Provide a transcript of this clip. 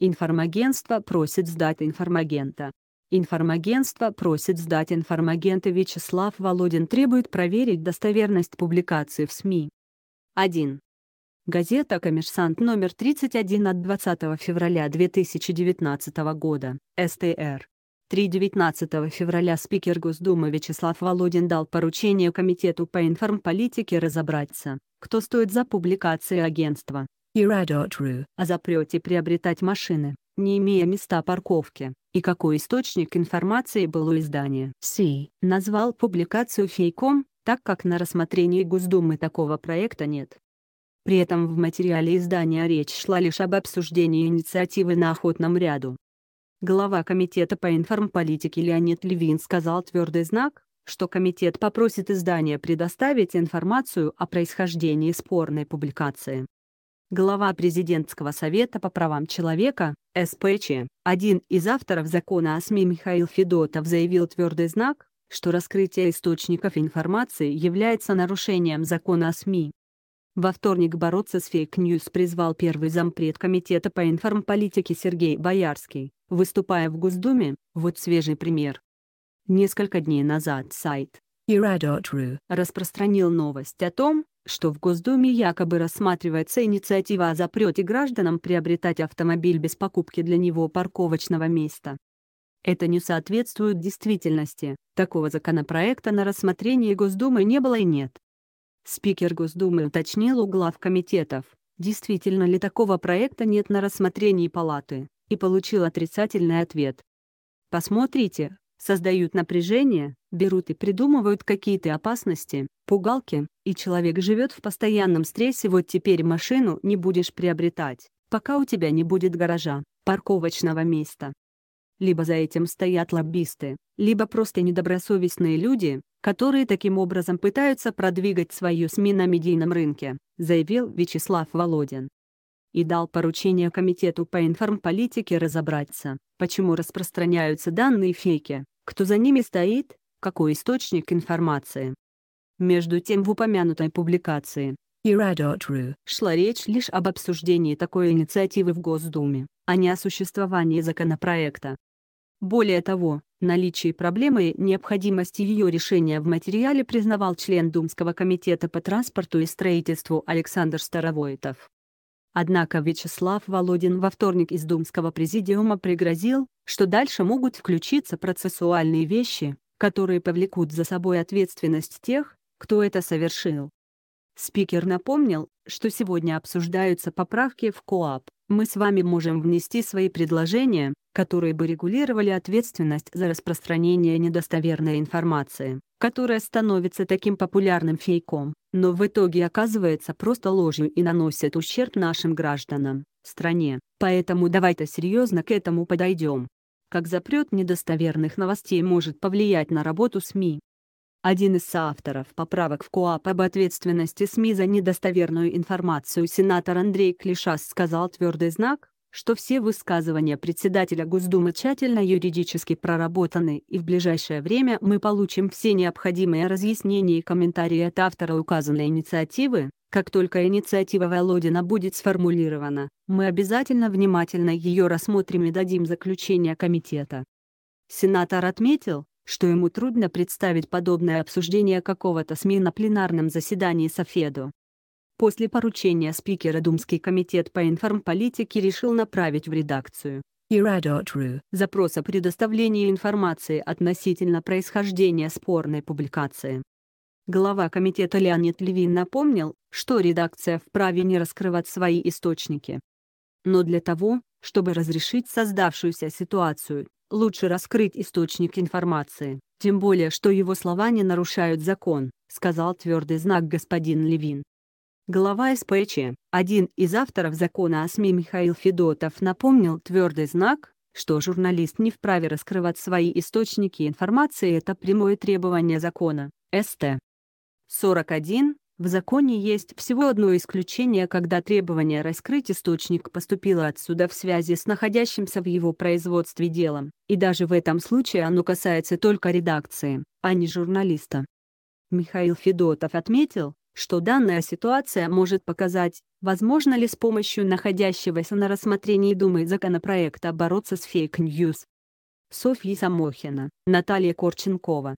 Информагентство просит сдать информагента. Информагентство просит сдать информагента Вячеслав Володин требует проверить достоверность публикации в СМИ. 1. Газета «Коммерсант» номер 31 от 20 февраля 2019 года, СТР. 3 19 февраля спикер Госдумы Вячеслав Володин дал поручение Комитету по информполитике разобраться, кто стоит за публикацией агентства, и Радотру о запрете приобретать машины, не имея места парковки, и какой источник информации был у издания. Си назвал публикацию фейком, так как на рассмотрении Госдумы такого проекта нет. При этом в материале издания речь шла лишь об обсуждении инициативы на охотном ряду. Глава Комитета по информполитике Леонид Левин сказал твердый знак, что комитет попросит издание предоставить информацию о происхождении спорной публикации глава Президентского совета по правам человека, СПЧ, один из авторов закона о СМИ Михаил Федотов заявил твердый знак, что раскрытие источников информации является нарушением закона о СМИ. Во вторник бороться с фейк-ньюс призвал первый зампред Комитета по информполитике Сергей Боярский, выступая в Госдуме, вот свежий пример. Несколько дней назад сайт Ирадотру распространил новость о том, что в Госдуме якобы рассматривается инициатива о запрете гражданам приобретать автомобиль без покупки для него парковочного места. Это не соответствует действительности, такого законопроекта на рассмотрении Госдумы не было и нет. Спикер Госдумы уточнил у глав комитетов, действительно ли такого проекта нет на рассмотрении палаты, и получил отрицательный ответ. Посмотрите, создают напряжение, берут и придумывают какие-то опасности, пугалки, и человек живет в постоянном стрессе «вот теперь машину не будешь приобретать, пока у тебя не будет гаража, парковочного места». Либо за этим стоят лоббисты, либо просто недобросовестные люди, которые таким образом пытаются продвигать свою СМИ на медийном рынке, заявил Вячеслав Володин и дал поручение Комитету по информполитике разобраться, почему распространяются данные фейки, кто за ними стоит, какой источник информации. Между тем в упомянутой публикации «Ira.ru» шла речь лишь об обсуждении такой инициативы в Госдуме, а не о существовании законопроекта. Более того, наличие проблемы и необходимость ее решения в материале признавал член Думского комитета по транспорту и строительству Александр Старовойтов. Однако Вячеслав Володин во вторник из Думского президиума пригрозил, что дальше могут включиться процессуальные вещи, которые повлекут за собой ответственность тех, кто это совершил. Спикер напомнил, что сегодня обсуждаются поправки в КОАП. Мы с вами можем внести свои предложения, которые бы регулировали ответственность за распространение недостоверной информации, которая становится таким популярным фейком, но в итоге оказывается просто ложью и наносит ущерб нашим гражданам, стране. Поэтому давайте серьезно к этому подойдем. Как запрет недостоверных новостей может повлиять на работу СМИ? Один из соавторов поправок в КОАП об ответственности СМИ за недостоверную информацию сенатор Андрей Клишас сказал твердый знак, что все высказывания председателя Госдумы тщательно юридически проработаны и в ближайшее время мы получим все необходимые разъяснения и комментарии от автора указанной инициативы. Как только инициатива Володина будет сформулирована, мы обязательно внимательно ее рассмотрим и дадим заключение комитета. Сенатор отметил, что ему трудно представить подобное обсуждение какого-то СМИ на пленарном заседании Софеду, После поручения спикера Думский комитет по информполитике решил направить в редакцию запрос о предоставлении информации относительно происхождения спорной публикации. Глава комитета Леонид Левин напомнил, что редакция вправе не раскрывать свои источники. Но для того, чтобы разрешить создавшуюся ситуацию, лучше раскрыть источник информации, тем более что его слова не нарушают закон, сказал твердый знак господин Левин. Глава СПЧ, один из авторов закона о СМИ Михаил Федотов напомнил твердый знак, что журналист не вправе раскрывать свои источники информации – это прямое требование закона, СТ. 41. В законе есть всего одно исключение, когда требование раскрыть источник поступило отсюда в связи с находящимся в его производстве делом, и даже в этом случае оно касается только редакции, а не журналиста. Михаил Федотов отметил, что данная ситуация может показать, возможно ли с помощью находящегося на рассмотрении Думы законопроекта бороться с фейк-ньюс. Софья Самохина, Наталья Корченкова,